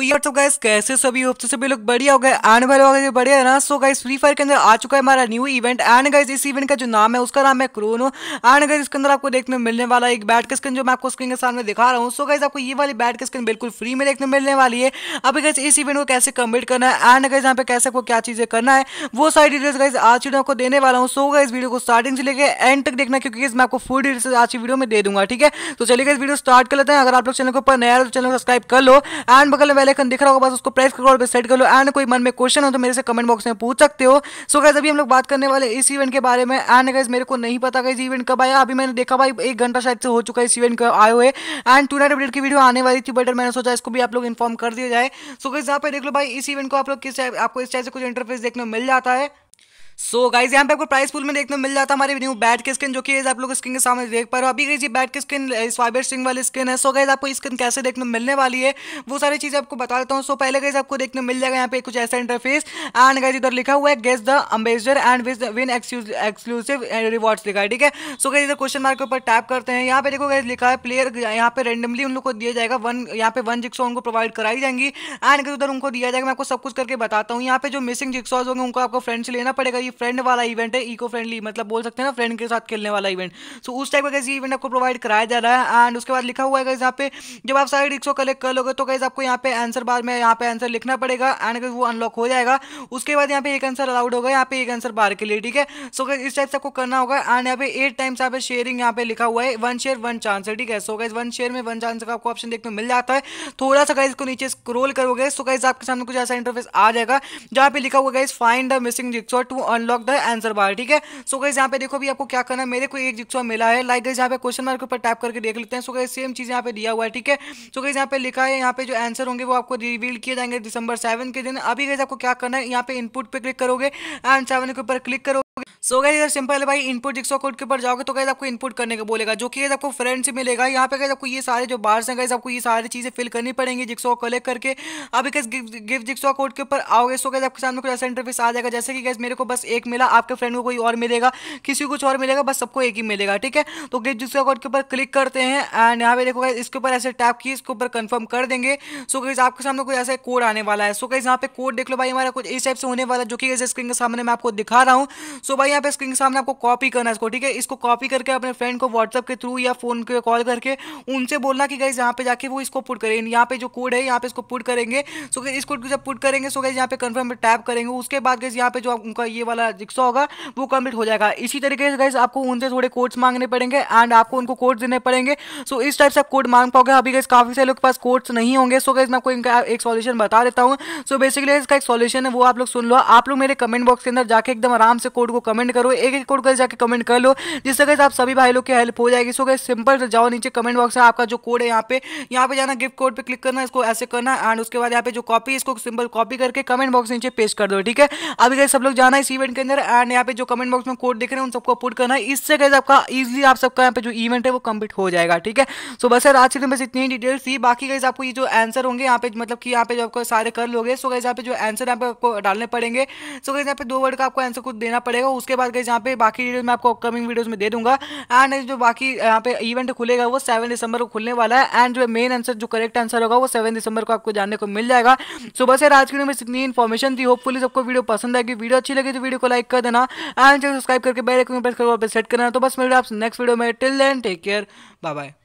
तो यार तो गैस कैसे सभी होप तो सभी लोग बढ़िया हो गए एंड वाले हो गए बढ़िया ना सो गाइस फ्री फायर के अंदर आ चुका है हमारा न्यू इवेंट एंड गाइस इस इवेंट का जो नाम है उसका नाम है क्रोनो एंड गाइस इसके अंदर आपको देखने मिलने वाला एक बैट के स्किन जो मैं आपको स्क्रीन के सामने दिखा रहा हूँ सो गाइस आपको ये वाली बैट की स्किन बिल्कुल फ्री में देखने मिलने वाली है अभी गाइस इस इवेंट को कैसे कम्प्लीट करना है एंड गाइस यहाँ पे कैसे आपको क्या चीजें करना है वो सारी डिटेल्स गाइज आज वीडियो आपको देने वाला हूँ सो गाइस वीडियो को स्टार्टिंग से लेकर एंड तक देखना क्योंकि मैं आपको फुल डिटेल्स आज की वीडियो में दे दूंगा ठीक है तो चलिए गाइस वीडियो स्टार्ट कर लेते हैं अगर आप लोग चैनल के ऊपर नया तो चैनल सब्सक्राइब कर लो एंड बगल में आइकन दिख रहा होगा बस उसको प्रेस करो सेट कर लो एंड कोई मन में क्वेश्चन हो तो मेरे से कमेंट बॉक्स में पूछ सकते हो सो so, गैस अभी हम लोग बात करने वाले इस इवेंट के बारे में एंड गैस मेरे को नहीं पता गई इवेंट कब आया अभी मैंने देखा भाई एक घंटा शायद से हो चुका है इस इवेंट का आए हुए एंड टू नाइट अपडेट की वीडियो आने वाली थी बट मैंने सोचा इसको भी आप लोग इन्फॉर्म कर दिया जाए सो so, गैस यहाँ पे देख लो भाई इस इवेंट को आप लोग किस टाइप आपको इस टाइप से कुछ इंटरफेस देखने को मिल जाता है सो गाइज यहाँ पे आपको प्राइस पुल में देखने मिल जाता है हमारे न्यू बैट की स्किन जो कि आप लोग स्किन के सामने देख पा रहे हो अभी गई बैट की स्किन स्वाइबर सिंग वाली स्किन है सो गाइज आपको स्किन कैसे देखने मिलने वाली है वो सारी चीज़ें आपको बता देता हूँ सो पहले गाइज आपको देखने मिल जाएगा यहाँ पे कुछ ऐसा इंटरफेस एंड गाइज इधर लिखा हुआ है गेस्ट द अम्बेसडर एंड विज विन एक्सक्लूसिव रिवॉर्ड्स लिखा है ठीक है सो गाइज इधर क्वेश्चन मार्क के ऊपर टैप करते हैं यहाँ पे देखो गाइज लिखा है प्लेयर यहाँ पे रेंडमली उन लोग को दिया जाएगा वन यहाँ पे वन जिक्सो उनको प्रोवाइड कराई जाएंगी एंड उधर उनको दिया जाएगा मैं आपको सब कुछ करके बताता हूँ यहाँ पे जो मिसिंग जिक्सॉज होंगे उनको आपको फ्रेंड से लेना पड़ेगा ये फ्रेंड वाला इवेंट है इको फ्रेंडली मतलब बोल सकते हैं ना फ्रेंड के साथ खेलने वाला इवेंट सो उस टाइप का कैसे इवेंट आपको प्रोवाइड कराया जा रहा है एंड उसके बाद लिखा हुआ है यहाँ पे जब आप सारे रिक्सो कलेक्ट कर लोगे तो कैसे आपको यहाँ पे आंसर बार में यहाँ पे आंसर लिखना पड़ेगा एंड वो अनलॉक हो जाएगा उसके बाद यहाँ पे एक आंसर अलाउड होगा यहाँ पे एक आंसर बार के लिए ठीक है सो so, इस टाइप से आपको करना होगा एंड यहाँ पे एट टाइम्स यहाँ पे शेयरिंग यहाँ पे लिखा हुआ है वन शेयर वन चांस है ठीक है सो गाइज वन शेयर में वन चांस का आपको ऑप्शन देखने मिल जाता है थोड़ा सा गाइज को नीचे स्क्रोल करोगे सो गाइज आपके सामने कुछ ऐसा इंटरफेस आ जाएगा जहाँ पे लिखा हुआ गाइज फाइंड द मिसिंग रिक्सो to unlock the answer bar ठीक है सो गई यहाँ पे देखो भी आपको क्या करना है मेरे को एक जिक्सो मिला है लाइक गई यहाँ पे क्वेश्चन मार्क ऊपर टाइप करके देख लेते हैं सो गई सेम चीज़ यहाँ पे दिया हुआ है ठीक है सो गई यहाँ पे लिखा है यहाँ पे जो आंसर होंगे वो आपको रिवील किए जाएंगे दिसंबर सेवन के दिन अभी गई आपको क्या करना है यहाँ पे इनपुट पे क्लिक करोगे एंड सेवन के ऊपर क्लिक करोगे सो गए इधर सिंपल है भाई इनपुट जिक्सो कोड के ऊपर जाओगे तो गए आपको इनपुट करने का बोलेगा जो कि आपको फ्रेंड से मिलेगा यहाँ पे गए आपको ये सारे जो बार्स हैं गए आपको ये सारी चीज़ें फिल करनी पड़ेंगी जिक्सो कलेक्ट करके अभी कैसे गिफ्ट जिक्सो कोड के ऊपर आओगे सो गए आपके सामने कुछ ऐसा इंटरफेस आ जाएगा जैसे कि गैस मेरे को बस एक मिला आपके फ्रेंड को कोई और मिलेगा किसी को कुछ और मिलेगा बस सबको एक ही मिलेगा ठीक है तो गिफ्ट जिक्सो कोड के ऊपर क्लिक करते हैं एंड यहाँ पे देखो गए इसके ऊपर ऐसे टैप किए इसके ऊपर कन्फर्म कर देंगे सो गए आपके सामने कोई ऐसा कोड आने वाला है सो गए यहाँ पे कोड देख लो भाई हमारा कुछ इस टाइप से होने वाला जो कि स्क्रीन के सामने मैं आपको दिखा रहा हूँ सो भाई यहाँ पे स्क्रीन के सामने आपको कॉपी करना है इसको ठीक है इसको कॉपी करके अपने फ्रेंड को व्हाट्सअप के थ्रू या फोन के कॉल करके उनसे बोलना कि गाइज यहाँ पे जाके वो इसको पुट करें यहाँ पे जो कोड है यहाँ पे इसको पुट करेंगे सो गई इस कोड को जब पुट करेंगे सो गई यहाँ पे कन्फर्म टैप करेंगे उसके बाद गई यहाँ पे जो उनका ये वाला जिक्सा होगा वो कम्प्लीट हो जाएगा इसी तरीके से गाइज आपको उनसे थोड़े कोड्स मांगने पड़ेंगे एंड आपको उनको कोड देने पड़ेंगे सो इस टाइप से कोड मांग पाओगे अभी गई काफ़ी सारे लोग के पास कोड्स नहीं होंगे सो गई मैं आपको इनका एक सोल्यूशन बता देता हूँ सो बेसिकली इसका एक सोल्यूशन है वो आप लोग सुन लो आप लोग मेरे कमेंट बॉक्स के अंदर जाके एकदम आराम से कोड को कमेंट कमेंट करो एक एक कोड कर जाके कमेंट कर लो जिससे कैसे आप सभी भाई लोग की हेल्प हो जाएगी सो कैसे सिंपल जाओ नीचे कमेंट बॉक्स में आपका जो कोड है यहाँ पे यहाँ पे जाना गिफ्ट कोड पर क्लिक करना इसको ऐसे करना एंड उसके बाद यहाँ पे जो कॉपी इसको सिंपल कॉपी करके कमेंट बॉक्स नीचे पेस्ट कर दो ठीक है अभी कहीं सब लोग जाना है इस इवेंट के अंदर एंड यहाँ पे जो कमेंट बॉक्स में कोड देख रहे हैं उन सबको पुट करना है इससे कैसे आपका ईजिली आप सबका यहाँ पे जो इवेंट है वो कंप्लीट हो जाएगा ठीक है सो बस यार आज के दिन बस इतनी डिटेल्स थी बाकी कैसे आपको ये जो आंसर होंगे यहाँ पे मतलब कि यहाँ पे जो आपको सारे कर लोगे सो गैस यहाँ पे जो आंसर यहाँ पे आपको डालने पड़ेंगे सो कहीं यहाँ पे दो वर्ड का आपको आंसर कुछ देना पड़ेगा उसके उसके बाद गई यहाँ पे बाकी डिटेल्स मैं आपको अपकमिंग वीडियोज़ में दे दूंगा एंड जो बाकी यहाँ पे इवेंट खुलेगा वो सेवन दिसंबर को खुलने वाला है एंड जो मेन आंसर जो करेक्ट आंसर होगा वो सेवन दिसंबर को आपको जानने को मिल जाएगा सो बस यार आज की में इतनी इन्फॉर्मेशन थी होपफुली सबको वीडियो पसंद आएगी वीडियो अच्छी लगी तो वीडियो को लाइक कर देना एंड सब्सक्राइब करके बेल आइकन प्रेस सेट करना तो बस मेरे आप नेक्स्ट वीडियो में till then take care bye bye